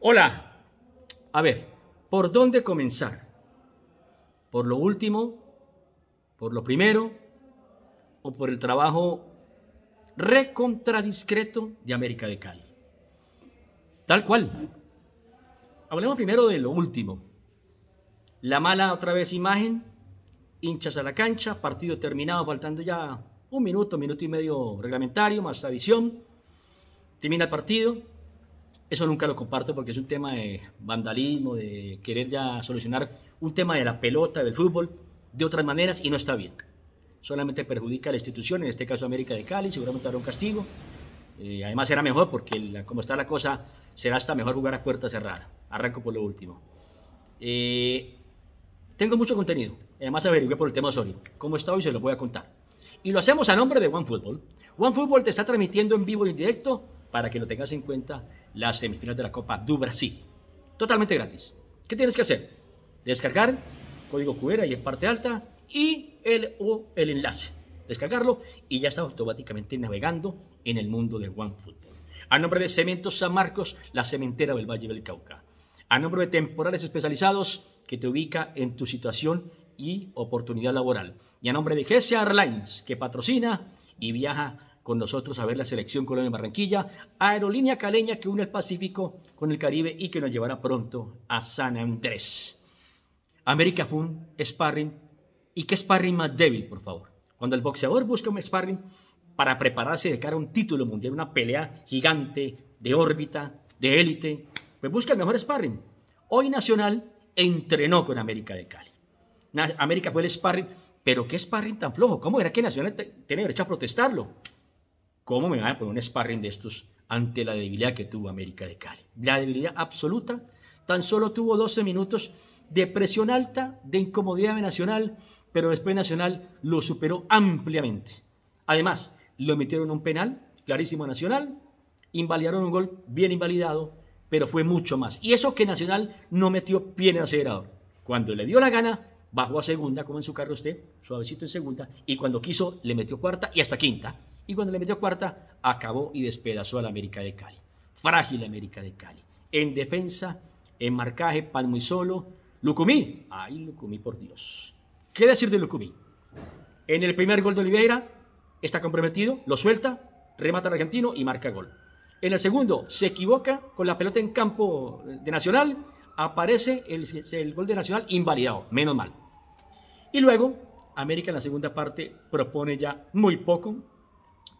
Hola. A ver, ¿por dónde comenzar? ¿Por lo último? ¿Por lo primero? ¿O por el trabajo recontradiscreto de América de Cali? Tal cual. Hablemos primero de lo último. La mala otra vez imagen, hinchas a la cancha, partido terminado, faltando ya un minuto, minuto y medio reglamentario, más la visión. Termina el partido, eso nunca lo comparto porque es un tema de vandalismo, de querer ya solucionar un tema de la pelota, del fútbol, de otras maneras y no está bien. Solamente perjudica a la institución, en este caso América de Cali, seguramente habrá un castigo. Eh, además será mejor porque como está la cosa, será hasta mejor jugar a puerta cerrada. Arranco por lo último. Eh, tengo mucho contenido. Además averigué por el tema sólido Cómo está hoy se lo voy a contar. Y lo hacemos a nombre de OneFootball. OneFootball te está transmitiendo en vivo y en directo para que lo tengas en cuenta, la semifinal de la Copa do Brasil. Totalmente gratis. ¿Qué tienes que hacer? Descargar código QR y en parte alta y el, o el enlace. Descargarlo y ya estás automáticamente navegando en el mundo del OneFootball. A nombre de Cementos San Marcos, la cementera del Valle del Cauca. A nombre de Temporales Especializados, que te ubica en tu situación y oportunidad laboral. Y a nombre de GSA Airlines, que patrocina y viaja con nosotros a ver la selección Colombia Barranquilla, aerolínea caleña que une el Pacífico con el Caribe y que nos llevará pronto a San Andrés. América un sparring. ¿Y qué sparring más débil, por favor? Cuando el boxeador busca un sparring para prepararse de cara a un título mundial, una pelea gigante, de órbita, de élite, pues busca el mejor sparring. Hoy Nacional entrenó con América de Cali. América fue el sparring, pero qué sparring tan flojo. ¿Cómo era que Nacional tiene derecho a protestarlo? ¿Cómo me van a poner un sparring de estos ante la debilidad que tuvo América de Cali? La debilidad absoluta. Tan solo tuvo 12 minutos de presión alta, de incomodidad de Nacional, pero después Nacional lo superó ampliamente. Además, lo metieron un penal, clarísimo a Nacional, invalidaron un gol bien invalidado, pero fue mucho más. Y eso que Nacional no metió pie en el acelerador. Cuando le dio la gana, bajó a segunda, como en su carro usted, suavecito en segunda, y cuando quiso, le metió cuarta y hasta quinta. Y cuando le metió cuarta, acabó y despedazó a la América de Cali. Frágil América de Cali. En defensa, en marcaje, pan muy solo. Lucumí. Ay, Lucumí, por Dios. ¿Qué decir de Lucumí? En el primer gol de Oliveira, está comprometido, lo suelta, remata al argentino y marca gol. En el segundo, se equivoca con la pelota en campo de Nacional, aparece el, el, gol de Nacional invalidado, menos mal. Y luego, América en la segunda parte propone ya muy poco,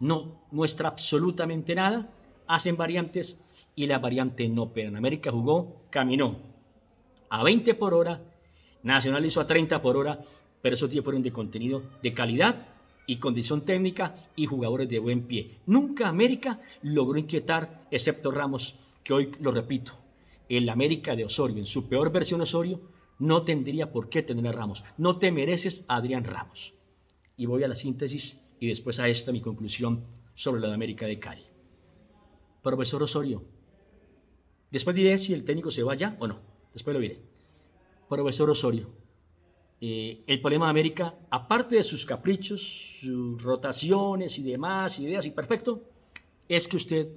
no muestra absolutamente nada, hacen variantes y la variante no América jugó, caminó a 20 por hora, Nacional hizo a 30 por hora, pero esos días fueron de contenido de calidad y condición técnica y jugadores de buen pie. Nunca América logró inquietar, excepto Ramos, que hoy lo repito, el América de Osorio, en su peor versión Osorio, no tendría por qué tener a Ramos. No te mereces a Adrián Ramos. Y voy a la síntesis y después a esta mi conclusión sobre la de América de Cali. Profesor Osorio, después diré si el técnico se va ya o no, después lo diré. Profesor Osorio, eh, el problema de América, aparte de sus caprichos, sus rotaciones y demás, ideas y perfecto, es que usted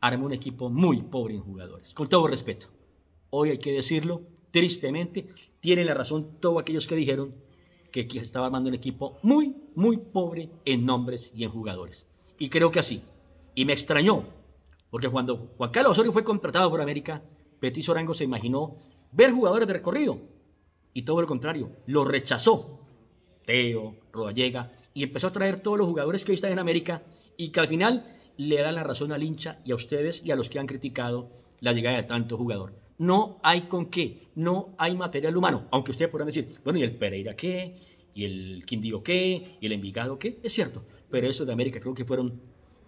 armó un equipo muy pobre en jugadores. Con todo respeto, hoy hay que decirlo, tristemente, tienen la razón todos aquellos que dijeron que estaba armando un equipo muy, muy pobre en nombres y en jugadores. Y creo que así. Y me extrañó, porque cuando Juan Carlos Osorio fue contratado por América, Betis Orango se imaginó ver jugadores de recorrido. Y todo lo contrario, lo rechazó. Teo, Rodallega, y empezó a traer todos los jugadores que hoy están en América y que al final le dan la razón al hincha y a ustedes y a los que han criticado la llegada de tanto jugador. No hay con qué, no hay material humano. Aunque ustedes podrán decir, bueno, ¿y el Pereira qué? ¿Y el Quindío qué? ¿Y el Envigado qué? Es cierto, pero eso de América creo que fueron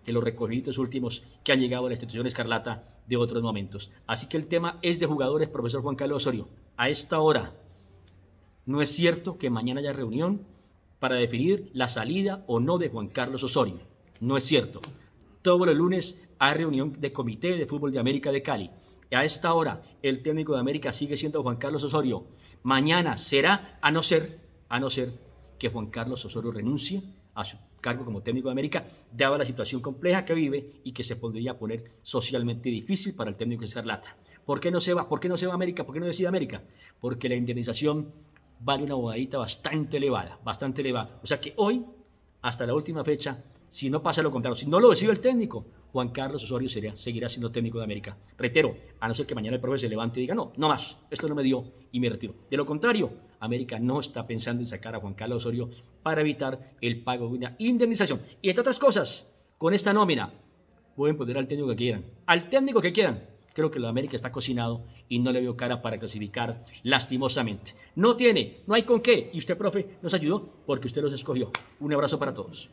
de los recorridos últimos que han llegado a la institución escarlata de otros momentos. Así que el tema es de jugadores, profesor Juan Carlos Osorio. A esta hora, no es cierto que mañana haya reunión para definir la salida o no de Juan Carlos Osorio. No es cierto. Todos los lunes hay reunión de Comité de Fútbol de América de Cali a esta hora el técnico de América sigue siendo Juan Carlos Osorio. Mañana será, a no ser, a no ser que Juan Carlos Osorio renuncie a su cargo como técnico de América, dada la situación compleja que vive y que se podría poner socialmente difícil para el técnico Escarlata. ¿Por qué no se va? ¿Por qué no se va a América? ¿Por qué no decide América? Porque la indemnización vale una bodadita bastante elevada, bastante elevada. O sea que hoy, hasta la última fecha, si no pasa lo contrario, si no lo decide el técnico, Juan Carlos Osorio sería, seguirá siendo técnico de América. Reitero, a no ser que mañana el profe se levante y diga, no, no más, esto no me dio y me retiro. De lo contrario, América no está pensando en sacar a Juan Carlos Osorio para evitar el pago de una indemnización. Y entre otras cosas, con esta nómina, pueden poner al técnico que quieran, al técnico que quieran. Creo que lo de América está cocinado y no le veo cara para clasificar lastimosamente. No tiene, no hay con qué. Y usted, profe, nos ayudó porque usted los escogió. Un abrazo para todos.